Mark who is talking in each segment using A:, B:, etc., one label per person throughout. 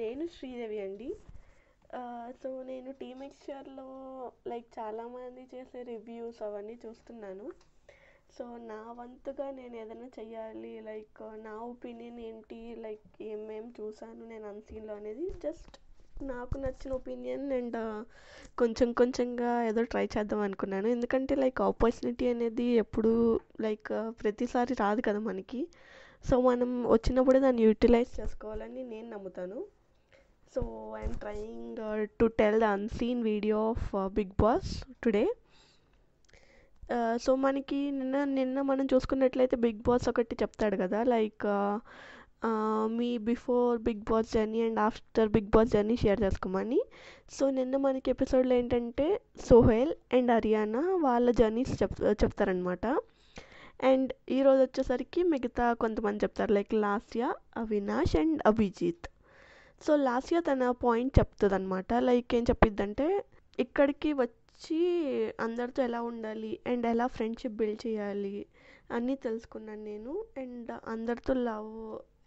A: నేను శ్రీదేవి అండి సో నేను టీ మిక్చర్లో లైక్ చాలామంది చేసే రివ్యూస్ అవన్నీ చూస్తున్నాను సో నా వంతుగా నేను ఏదైనా చెయ్యాలి లైక్ నా ఒపీనియన్ ఏంటి లైక్ ఏమేమి చూసాను నేను అన్సీన్లో అనేది జస్ట్ నాకు నచ్చిన ఒపీనియన్ అండ్ కొంచెం కొంచెంగా ఏదో ట్రై చేద్దాం అనుకున్నాను ఎందుకంటే లైక్ ఆపర్చునిటీ అనేది ఎప్పుడు లైక్ ప్రతిసారి రాదు కదా మనకి సో మనం వచ్చినప్పుడే దాన్ని యూటిలైజ్ చేసుకోవాలని నేను నమ్ముతాను So I'm trying uh, to tell the unseen video of uh, Big Boss today. So uh, మనకి నిన్న నిన్న మనం చూసుకున్నట్లయితే బిగ్ బాస్ ఒకటి చెప్తాడు కదా లైక్ uh, uh, మీ before Big Boss journey and after Big Boss journey share చేసుకోమని సో నిన్న మనకి ఎపిసోడ్లో ఏంటంటే సోహెల్ అండ్ హరియానా వాళ్ళ జర్నీస్ చెప్ చెప్తారనమాట అండ్ ఈరోజు వచ్చేసరికి మిగతా కొంతమంది చెప్తారు like Lasya Avinash and Abhijit so లాస్ట్గా తన పాయింట్ చెప్తుంది అనమాట లైక్ ఏం అంటే ఇక్కడికి వచ్చి అందరితో ఎలా ఉండాలి అండ్ ఎలా ఫ్రెండ్షిప్ బిల్డ్ చేయాలి అన్నీ తెలుసుకున్నాను నేను అండ్ అందరితో లవ్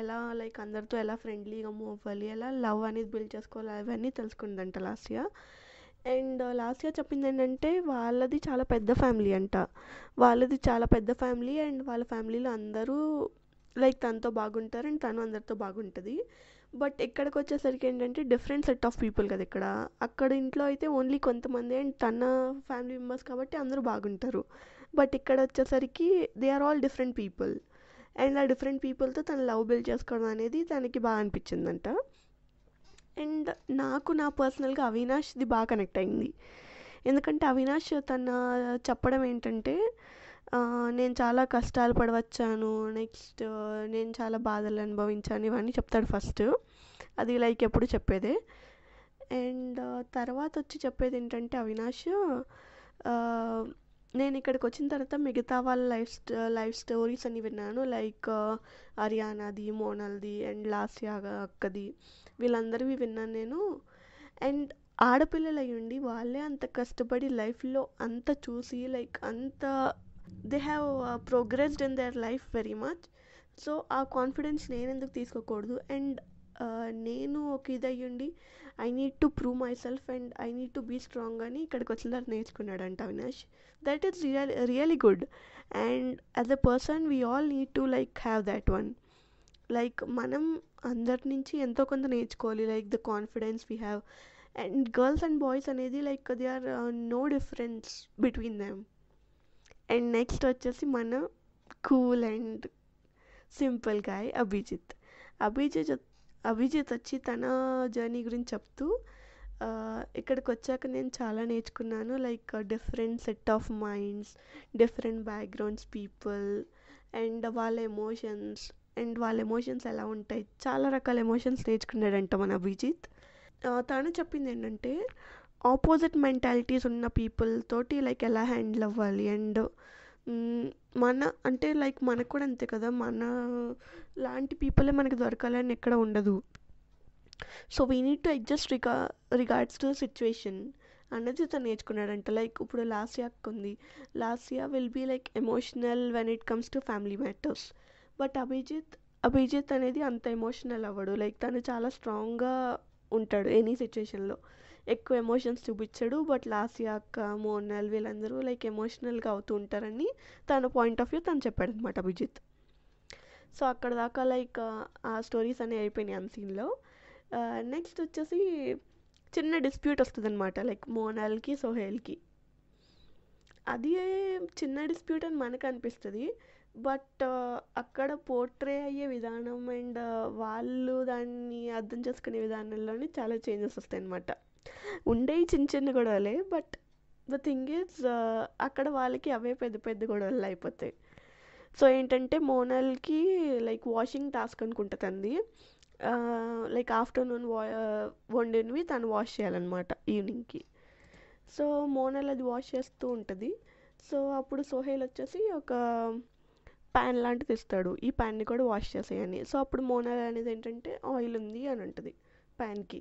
A: ఎలా లైక్ అందరితో ఎలా ఫ్రెండ్లీగా మూవ్ అవ్వాలి ఎలా లవ్ అనేది బిల్డ్ చేసుకోవాలి అవన్నీ తెలుసుకుందంట last year and last year చెప్పింది ఏంటంటే వాళ్ళది చాలా పెద్ద ఫ్యామిలీ అంట వాళ్ళది చాలా పెద్ద ఫ్యామిలీ అండ్ వాళ్ళ ఫ్యామిలీలో అందరూ లైక్ తనతో బాగుంటారు అండ్ తను అందరితో బాగుంటుంది బట్ ఇక్కడికి వచ్చేసరికి ఏంటంటే డిఫరెంట్ సెట్ ఆఫ్ పీపుల్ కదా ఇక్కడ అక్కడ ఇంట్లో అయితే ఓన్లీ కొంతమంది అండ్ తన ఫ్యామిలీ మెంబర్స్ కాబట్టి అందరూ బాగుంటారు బట్ ఇక్కడ వచ్చేసరికి they are all different people and ఆ డిఫరెంట్ పీపుల్తో తను లవ్ బిల్డ్ చేసుకోవడం అనేది తనకి బాగా అనిపించిందంట అండ్ నాకు నా పర్సనల్గా అవినాష్ది బాగా కనెక్ట్ అయింది ఎందుకంటే అవినాష్ తన చెప్పడం ఏంటంటే నేను చాలా కష్టాలు పడి వచ్చాను నెక్స్ట్ నేను చాలా బాధలు అనుభవించాను ఇవన్నీ చెప్తాడు ఫస్ట్ అది లైక్ ఎప్పుడు చెప్పేదే అండ్ తర్వాత వచ్చి చెప్పేది ఏంటంటే అవినాష్ నేను ఇక్కడికి వచ్చిన తర్వాత మిగతా వాళ్ళ లైఫ్ లైఫ్ స్టోరీస్ అని విన్నాను లైక్ హర్యానాది మోనల్ది అండ్ లాస్యా అక్కది వీళ్ళందరివి విన్నాను నేను అండ్ ఆడపిల్లలు అయ్యుండి వాళ్ళే అంత కష్టపడి లైఫ్లో అంత చూసి లైక్ అంత they have progressed in their life very much so ఆ కాన్ఫిడెన్స్ నేను ఎందుకు తీసుకోకూడదు అండ్ uh, నేను ఒక ఇది అయ్యుండి I need to prove myself and I need to be strong అని ఇక్కడికి వచ్చిన తర్వాత నేర్చుకున్నాడంట Avinash that is real really good and as a person we all need to like have that one like మనం అందరి నుంచి ఎంతో కొంత నేర్చుకోవాలి like the confidence we have and girls and boys అనేది like they are no difference between them and next వచ్చేసి మన cool and simple guy Abhijit Abhijit Abhijit వచ్చి తన జర్నీ గురించి చెప్తూ ఇక్కడికి వచ్చాక నేను చాలా నేర్చుకున్నాను like different set of minds different backgrounds people and వాళ్ళ ఎమోషన్స్ అండ్ వాళ్ళ ఎమోషన్స్ ఎలా ఉంటాయి చాలా రకాల ఎమోషన్స్ నేర్చుకున్నాడంట మన అభిజిత్ తాను చెప్పింది ఏంటంటే ఆపోజిట్ మెంటాలిటీస్ ఉన్న పీపుల్ తోటి లైక్ ఎలా హ్యాండిల్ అవ్వాలి అండ్ mm, మన అంటే లైక్ మనకు కూడా అంతే కదా మన లాంటి పీపులే మనకు దొరకాలని ఎక్కడ ఉండదు so we need to adjust re regards to the situation అన్నది తను నేర్చుకున్నాడంట లైక్ ఇప్పుడు లాసియా ఉంది Lasya will be like emotional when it comes to family matters but Abhijit Abhijit అనేది అంత ఎమోషనల్ అవ్వడు లైక్ తను చాలా స్ట్రాంగ్గా ఉంటాడు ఎనీ సిచ్యువేషన్లో ఎక్కువ ఎమోషన్స్ చూపించడు బట్ లాస్య అక్క మోనల్ వీళ్ళందరూ లైక్ ఎమోషనల్గా అవుతూ ఉంటారని తన పాయింట్ ఆఫ్ వ్యూ తను చెప్పాడనమాట అభిజిత్ సో అక్కడ దాకా లైక్ ఆ స్టోరీస్ అనేవి అయిపోయినాయి అన్ సీన్లో నెక్స్ట్ వచ్చేసి చిన్న డిస్ప్యూట్ వస్తుందన్నమాట లైక్ మోనల్కి సోహేల్కి అది చిన్న డిస్ప్యూట్ అని మనకు అనిపిస్తుంది బట్ అక్కడ పోర్ట్రే అయ్యే విధానం అండ్ వాళ్ళు దాన్ని అర్థం చేసుకునే విధానంలోనే చాలా చేంజెస్ వస్తాయి అన్నమాట ఉండేవి చిన్న చిన్న గొడవలే బట్ ద థింగ్ ఈజ్ అక్కడ వాళ్ళకి అవే పెద్ద పెద్ద గొడవలు అయిపోతాయి సో ఏంటంటే మోనల్కి లైక్ వాషింగ్ టాస్క్ అనుకుంటుంది లైక్ ఆఫ్టర్నూన్ వా వండినవి తను వాష్ చేయాలన్నమాట ఈవినింగ్కి సో మోనల్ అది వాష్ చేస్తూ ఉంటుంది సో అప్పుడు సోహేల్ వచ్చేసి ఒక ప్యాన్ లాంటిది ఇస్తాడు ఈ ప్యాన్ని కూడా వాష్ చేసేయని సో అప్పుడు మోనల్ అనేది ఏంటంటే ఆయిల్ ఉంది అని ఉంటుంది ప్యాన్కి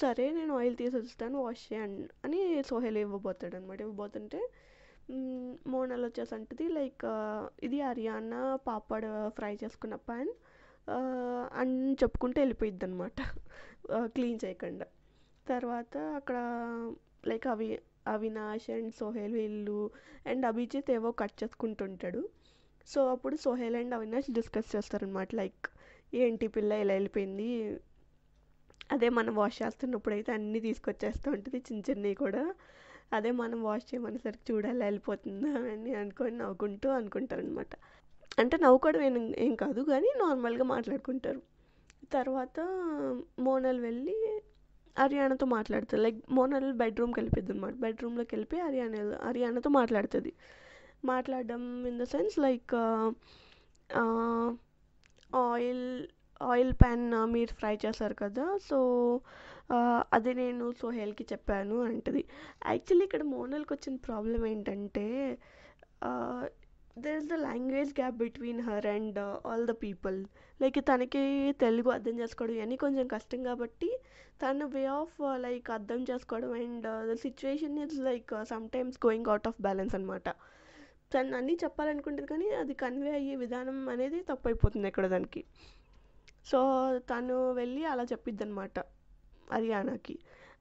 A: సరే నేను ఆయిల్ తీసి వచ్చేస్తాను వాష్ చేయండి అని సోహెల్ ఇవ్వబోతాడు అనమాట ఇవ్వబోతుంటే మోనల్ వచ్చేసి అంటుంది లైక్ ఇది అరియానా పాపడ్ ఫ్రై చేసుకున్న ప్యాన్ అని చెప్పుకుంటే వెళ్ళిపోయిద్ది అనమాట క్లీన్ చేయకుండా తర్వాత అక్కడ లైక్ అవి అవినాష్ అండ్ సోహెల్ వీళ్ళు అండ్ అభిజిత్ ఏవో కట్ చేసుకుంటుంటాడు సో అప్పుడు సోహెల్ అండ్ అవినాష్ డిస్కస్ చేస్తారనమాట లైక్ ఏంటి పిల్ల ఇలా వెళ్ళిపోయింది అదే మనం వాష్ చేస్తున్నప్పుడు అయితే అన్నీ తీసుకొచ్చేస్తూ ఉంటుంది చిన్న చిన్నవి కూడా అదే మనం వాష్ చేయమనేసరికి చూడాలి వెళ్ళిపోతుందా అని అనుకొని నవ్వుకుంటూ అనుకుంటారనమాట అంటే నవ్వుకోవడం ఏం ఏం కాదు కానీ నార్మల్గా మాట్లాడుకుంటారు తర్వాత మోనల్ వెళ్ళి హర్యానాతో మాట్లాడుతుంది లైక్ మోనల్ బెడ్రూమ్కి వెళ్ళిపోద్ది అనమాట బెడ్రూమ్లోకి వెళ్ళిపోయి హర్యానా హర్యానాతో మాట్లాడుతుంది మాట్లాడడం in the sense like oil oil pan మీరు ఫ్రై చేశారు కదా సో అది నేను సోహెల్కి చెప్పాను అంటది యాక్చువల్లీ ఇక్కడ మోనల్కి వచ్చిన ప్రాబ్లం ఏంటంటే there is the language gap between her and all the people like తనకి తెలుగు అర్థం చేసుకోవడం ఇవన్నీ కొంచెం కష్టం కాబట్టి తన వే ఆఫ్ లైక్ అర్థం చేసుకోవడం and the situation is like sometimes going out of balance అనమాట తను అన్నీ చెప్పాలనుకుంటుంది కానీ అది కన్వే అయ్యే విధానం అనేది తప్పైపోతుంది ఎక్కడ దానికి సో తను వెళ్ళి అలా చెప్పిద్ది అనమాట హర్యానాకి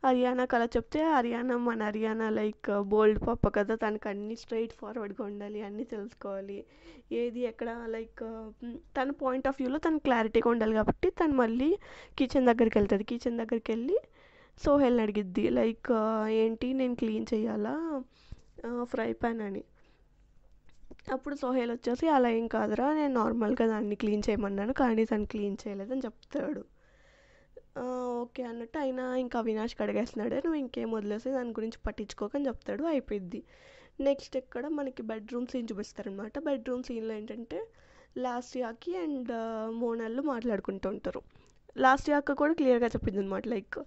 A: హర్యానాకి అలా చెప్తే హర్యానా మన హర్యానా లైక్ బోల్డ్ పాప కదా తనకు అన్నీ స్ట్రైట్ ఫార్వర్డ్గా ఉండాలి అన్నీ తెలుసుకోవాలి ఏది ఎక్కడ లైక్ తన పాయింట్ ఆఫ్ వ్యూలో తను క్లారిటీగా ఉండాలి కాబట్టి తను మళ్ళీ కిచెన్ దగ్గరికి వెళ్తుంది కిచెన్ దగ్గరికి వెళ్ళి సోహెల్ని అడిగిద్ది లైక్ ఏంటి నేను క్లీన్ చేయాలా ఫ్రై ప్యాన్ అని అప్పుడు సోహేల్ వచ్చేసి అలా ఏం కాదురా నేను నార్మల్గా దాన్ని క్లీన్ చేయమన్నాను కానీ దాన్ని క్లీన్ చేయలేదని చెప్తాడు ఓకే అన్నట్టు అయినా ఇంకా అవినాష్ కడిగేస్తున్నాడే నువ్వు ఇంకేం వదిలేసి దాని గురించి పట్టించుకోకని చెప్తాడు అయిపోయింది నెక్స్ట్ ఇక్కడ మనకి బెడ్రూమ్ సీన్ చూపిస్తారనమాట బెడ్రూమ్ సీన్లో ఏంటంటే లాస్ట్ యాకి అండ్ మోనాళ్ళు మాట్లాడుకుంటూ ఉంటారు లాస్ట్ యాక్క కూడా క్లియర్గా చెప్పింది అనమాట లైక్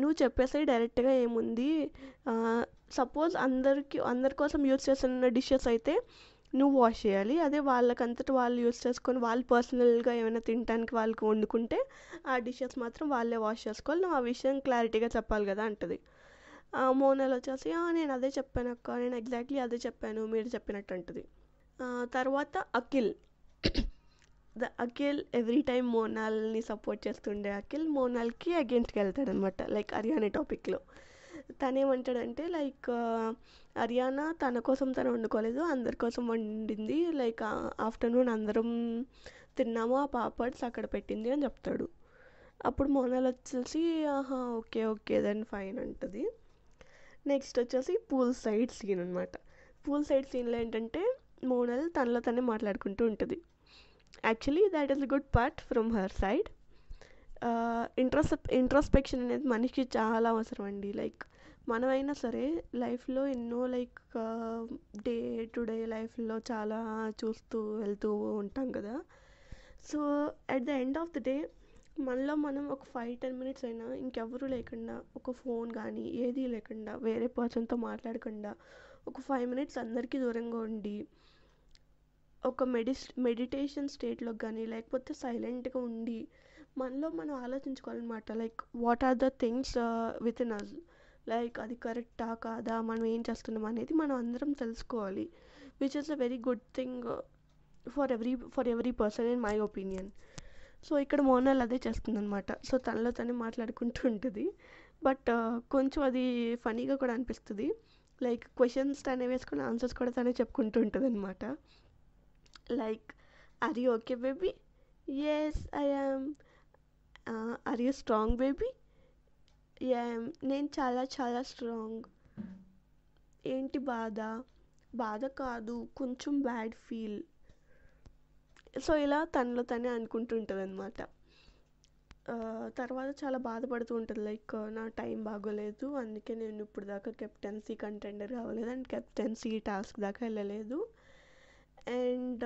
A: నువ్వు చెప్పేసాయి డైరెక్ట్గా ఏముంది సపోజ్ అందరికి అందరి కోసం యూజ్ చేస్తున్న డిషెస్ అయితే నువ్వు వాష్ చేయాలి అదే వాళ్ళకంతట వాళ్ళు యూజ్ చేసుకొని వాళ్ళు పర్సనల్గా ఏమైనా తినడానికి వాళ్ళకి వండుకుంటే ఆ డిషెస్ మాత్రం వాళ్ళే వాష్ చేసుకోవాలి నువ్వు ఆ విషయం క్లారిటీగా చెప్పాలి కదా అంటది మోనల్ వచ్చేసి నేను అదే చెప్పాను అక్క నేను ఎగ్జాక్ట్లీ అదే చెప్పాను మీరు చెప్పినట్టు అంటుంది తర్వాత Akhil the Akhil every time మోనాల్ని సపోర్ట్ చేస్తుండే అఖిల్ మోనాల్కి అగెన్స్ట్కి వెళ్తాడనమాట లైక్ అరియానే టాపిక్లో తనేమంటాడంటే లైక్ అరియానా తన కోసం తను వండుకోలేదు అందరి కోసం వండింది లైక్ ఆఫ్టర్నూన్ అందరం తిన్నాము ఆ పాపడ్స్ అక్కడ పెట్టింది అని చెప్తాడు అప్పుడు మోనాల్ వచ్చేసి ఆహా ఓకే ఓకే దెన్ ఫైన్ అంటుంది నెక్స్ట్ వచ్చేసి పూల్ సైడ్ సీన్ అనమాట పూల్ సైడ్ సీన్లో ఏంటంటే మోనల్ తనలో తనే మాట్లాడుకుంటూ ఉంటుంది actually that is good part from her side intros introspection అనేది మనిషికి చాలా అవసరం అండి లైక్ మనమైనా సరే లైఫ్లో ఎన్నో లైక్ డే టు డే లైఫ్లో చాలా చూస్తూ వెళ్తూ ఉంటాం కదా so at the end of the day మనలో మనం ఒక ఫైవ్ టెన్ మినిట్స్ అయినా ఇంకెవరు లేకుండా ఒక ఫోన్ కానీ ఏది లేకుండా వేరే పర్సన్తో మాట్లాడకుండా ఒక ఫైవ్ మినిట్స్ అందరికీ దూరంగా ఉండి ఒక మెడిస్ మెడిటేషన్ స్టేట్లో కానీ లేకపోతే సైలెంట్గా ఉండి మనలో మనం ఆలోచించుకోవాలన్నమాట like what are the things within us like అది కరెక్టా కాదా మనం ఏం చేస్తున్నాం అనేది మనం అందరం తెలుసుకోవాలి which is a very good thing for every for every person in my opinion so ఇక్కడ మోనాల్ అదే చేస్తుందనమాట సో తనలో తనే మాట్లాడుకుంటూ ఉంటుంది బట్ uh, కొంచెం అది ఫనీగా కూడా అనిపిస్తుంది లైక్ క్వశ్చన్స్ తనే వేసుకుని ఆన్సర్స్ కూడా తనే చెప్పుకుంటూ ఉంటుంది అనమాట like are you okay baby yes I am are you strong baby నేను చాలా చాలా స్ట్రాంగ్ ఏంటి బాధ బాధ కాదు కొంచెం బ్యాడ్ ఫీల్ సో ఇలా తనలో తనే అనుకుంటుంటుంది అనమాట తర్వాత చాలా బాధపడుతూ ఉంటుంది లైక్ నా టైం బాగోలేదు అందుకే నేను ఇప్పుడు దాకా కెప్టెన్సీ కంటెండర్ కావలేదు అండ్ కెప్టెన్సీ టాస్క్ దాకా వెళ్ళలేదు అండ్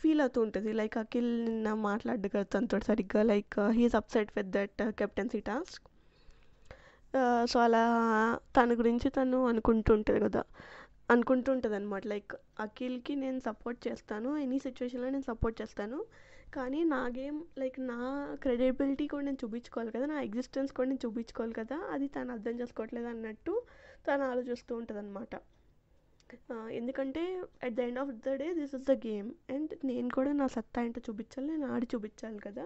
A: ఫీల్ అవుతూ ఉంటుంది లైక్ అఖిల్ నిన్న మాట్లాడగలుగుతాను తనతో సరిగ్గా like he's upset with that captaincy task so అలా తన గురించి తను అనుకుంటుంటుంది కదా అనుకుంటుంటుంది అనమాట లైక్ అఖిల్కి నేను సపోర్ట్ చేస్తాను ఎనీ సిచ్యువేషన్లో నేను సపోర్ట్ చేస్తాను కానీ నా గేమ్ లైక్ నా క్రెడిబిలిటీ కూడా నేను చూపించుకోవాలి కదా నా ఎగ్జిస్టెన్స్ కూడా నేను చూపించుకోవాలి కదా అది తను అర్థం చేసుకోవట్లేదు అన్నట్టు తను ఆలోచిస్తూ ఉంటుంది అనమాట ఎందుకంటే at the end of the day this is the game and నేను కూడా నా సత్తా ఏంటో చూపించాలి నేను ఆడి చూపించాలి కదా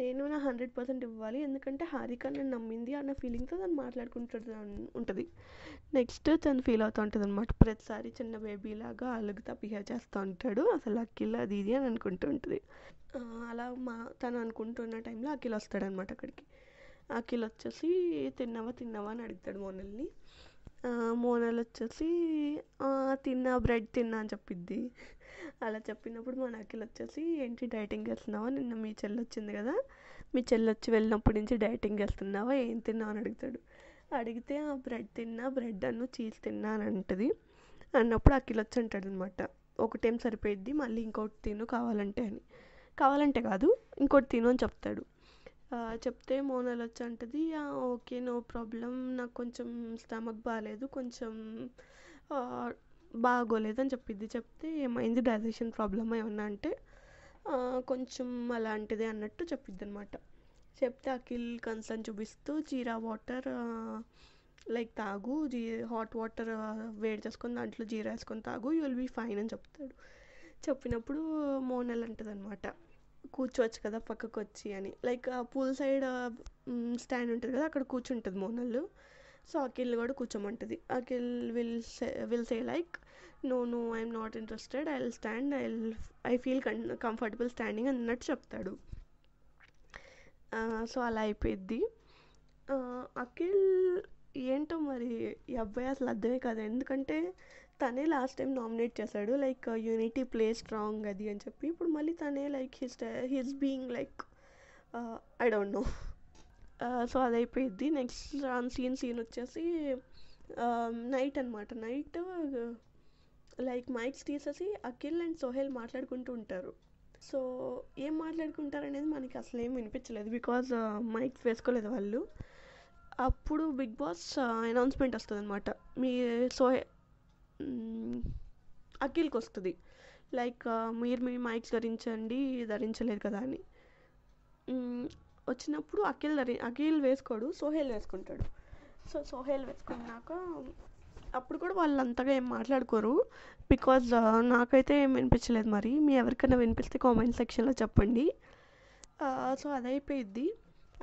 A: నేను నా హండ్రెడ్ పర్సెంట్ ఇవ్వాలి ఎందుకంటే హారిక నన్ను నమ్మింది అన్న ఫీలింగ్తో తను మాట్లాడుకుంటు ఉంటుంది నెక్స్ట్ తను ఫీల్ అవుతూ ఉంటుంది అనమాట ప్రతిసారి చిన్న బేబీలాగా అలుగుతా బిహేవ్ చేస్తూ ఉంటాడు అసలు అఖిల్ అది ఇది అని అనుకుంటూ ఉంటుంది అలా మా తను అనుకుంటున్న టైంలో అఖిల్ వస్తాడనమాట అక్కడికి అఖిల్ వచ్చేసి తిన్నావా తిన్నావా అని అడుగుతాడు మోనల్ని మోనాలు వచ్చేసి తిన్నా బ్రెడ్ తిన్నా అని చెప్పిద్ది అలా చెప్పినప్పుడు మా అఖిల్ వచ్చేసి ఏంటి డైటింగ్ చేస్తున్నావా నిన్న మీ చెల్లి వచ్చింది కదా మీ చెల్లి వచ్చి వెళ్ళినప్పటి నుంచి డైటింగ్ చేస్తున్నావా ఏం తిన్నావు అని అడుగుతాడు అడిగితే ఆ బ్రెడ్ తిన్నా బ్రెడ్ అన్ను చీజ్ తిన్నా అని అంటుంది అన్నప్పుడు అఖిల్ వచ్చి అంటాడు అనమాట ఒకటేం సరిపోయిద్ది మళ్ళీ ఇంకోటి తిను కావాలంటే అని కావాలంటే కాదు ఇంకోటి తిను అని చెప్తాడు చెప్తే మోన వచ్చి అంటుంది ఓకే నో ప్రాబ్లం నాకు కొంచెం స్టమక్ బాగాలేదు కొంచెం బాగోలేదు అని చెప్పిద్ది చెప్తే ఏమైంది డైజెషన్ ప్రాబ్లమ్ ఏమన్నా అంటే కొంచెం అలాంటిది అన్నట్టు చెప్పిద్ది అనమాట చెప్తే అఖిల్ కన్సర్న్ చూపిస్తూ జీరా వాటర్ లైక్ తాగు జీ హాట్ వాటర్ వేడి చేసుకొని దాంట్లో జీరా వేసుకొని తాగు యూ విల్ బీ ఫైన్ అని చెప్తాడు చెప్పినప్పుడు మోనల్ అంటుంది అనమాట కూర్చోవచ్చు కదా పక్కకు వచ్చి అని లైక్ ఆ పూల్ సైడ్ స్టాండ్ ఉంటుంది కదా అక్కడ కూర్చుంటుంది మోనల్లు సో అఖిల్ కూడా కూర్చోమంటుంది Akhil will say will say like no no I'm not interested I will stand I I feel comfortable standing అన్నట్టు చెప్తాడు సో అలా అయిపోయిద్ది అఖిల్ ఏంటో మరి ఈ అబ్బాయి అసలు అర్థమే కాదు ఎందుకంటే తనే లాస్ట్ టైం నామినేట్ చేశాడు లైక్ యూనిటీ ప్లే స్ట్రాంగ్ అది అని చెప్పి ఇప్పుడు మళ్ళీ తనే like his his being like I don't know so అదైపోయింది నెక్స్ట్ సీన్ సీన్ వచ్చేసి నైట్ అనమాట నైట్ లైక్ మైక్స్ తీసేసి అఖిల్ అండ్ సోహెల్ మాట్లాడుకుంటూ ఉంటారు సో ఏం మాట్లాడుకుంటారు అనేది మనకి అసలు ఏం వినిపించలేదు బికాజ్ మైక్స్ uh, వేసుకోలేదు వాళ్ళు అప్పుడు బిగ్ బాస్ అనౌన్స్మెంట్ వస్తుంది అనమాట మీ సోహెల్ అఖిల్కి వస్తుంది లైక్ మీరు మీ మైక్స్ ధరించండి ధరించలేదు కదా అని వచ్చినప్పుడు అఖిల్ ధరి అఖిల్ వేసుకోడు సోహెల్ వేసుకుంటాడు సో సోహెల్ వేసుకున్నాక అప్పుడు కూడా వాళ్ళు అంతగా ఏం మాట్లాడుకోరు బికాజ్ నాకైతే ఏం వినిపించలేదు మరి మీ ఎవరికైనా వినిపిస్తే కామెంట్ సెక్షన్లో చెప్పండి సో అది అదైపోయిన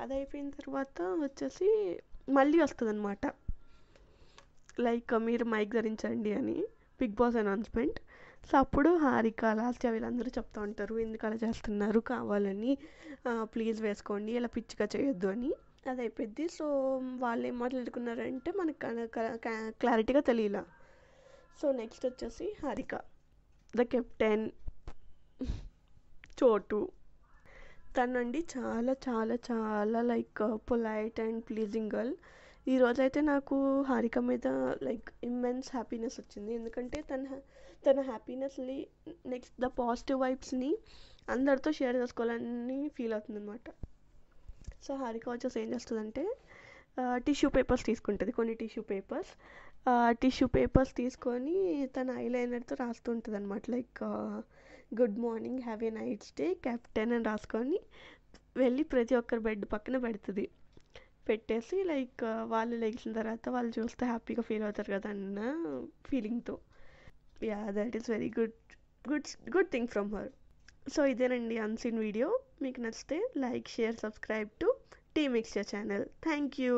A: అది అయిపోయిన తర్వాత వచ్చేసి మళ్ళీ వస్తుంది అనమాట లైక్ మీరు మైక్ ధరించండి అని బిగ్ బాస్ అనౌన్స్మెంట్ సో అప్పుడు హారిక లాస్ట్ వీళ్ళందరూ చెప్తూ ఉంటారు ఎందుకు అలా చేస్తున్నారు కావాలని ప్లీజ్ వేసుకోండి ఇలా పిచ్చిగా చేయొద్దు అని అది అయిపోయింది సో వాళ్ళు ఏం మాట్లాడుకున్నారంటే మనకు క్లారిటీగా తెలియలా సో నెక్స్ట్ వచ్చేసి హారిక ద కెప్టెన్ చోటు తనండి చాలా చాలా చాలా like polite and pleasing girl ఈరోజైతే నాకు హారిక మీద లైక్ ఇమ్మెన్స్ హ్యాపీనెస్ వచ్చింది ఎందుకంటే తన తన హ్యాపీనెస్ని నెక్స్ట్ ద పాజిటివ్ వైబ్స్ని అందరితో షేర్ చేసుకోవాలని ఫీల్ అవుతుంది అనమాట సో హారిక వచ్చేసి ఏం చేస్తుందంటే టిష్యూ పేపర్స్ తీసుకుంటుంది కొన్ని టిష్యూ పేపర్స్ టిష్యూ పేపర్స్ తీసుకొని తన ఐలైనర్తో రాస్తుంటుంది అనమాట like good morning have a night stay captain అని రాసుకొని వెళ్ళి ప్రతి ఒక్కరి బెడ్ పక్కన పెడుతుంది పెట్టేసి లైక్ వాళ్ళు లెగిసిన తర్వాత వాళ్ళు చూస్తే హ్యాపీగా ఫీల్ అవుతారు కదా అన్న ఫీలింగ్తో yeah that is very good good good thing from her so ఇదేనండి అన్సీన్ వీడియో మీకు నచ్చితే like share subscribe to T mixture channel thank you